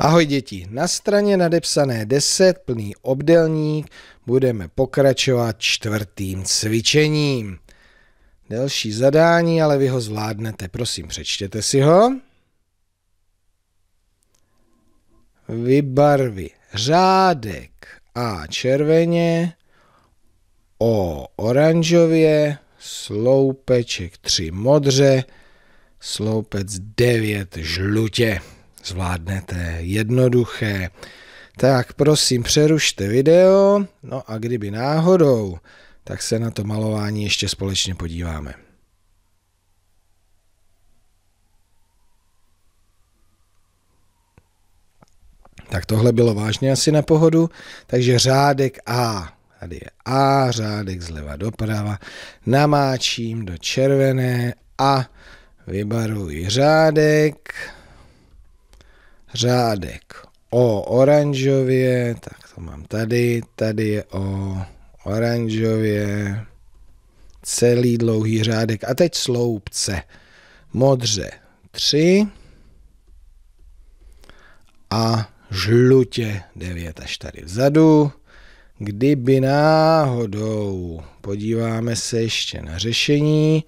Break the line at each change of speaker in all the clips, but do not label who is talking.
Ahoj děti, na straně nadepsané 10 plný obdelník budeme pokračovat čtvrtým cvičením. Delší zadání, ale vy ho zvládnete, prosím přečtěte si ho. Vybarvy řádek A červeně, O oranžově, sloupeček 3 modře, sloupec 9 žlutě zvládnete. Jednoduché. Tak prosím, přerušte video, no a kdyby náhodou, tak se na to malování ještě společně podíváme. Tak tohle bylo vážně asi na pohodu, takže řádek A. Tady je A, řádek zleva doprava, namáčím do červené a vybaruji řádek řádek o oranžově, tak to mám tady, tady je o oranžově, celý dlouhý řádek a teď sloupce. Modře 3 a žlutě 9 až tady vzadu. Kdyby náhodou, podíváme se ještě na řešení,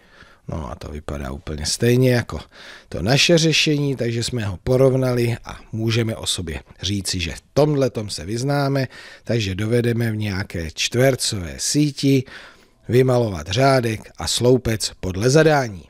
No a to vypadá úplně stejně jako to naše řešení, takže jsme ho porovnali a můžeme o sobě říci, že v tomhle tom se vyznáme, takže dovedeme v nějaké čtvercové síti vymalovat řádek a sloupec podle zadání.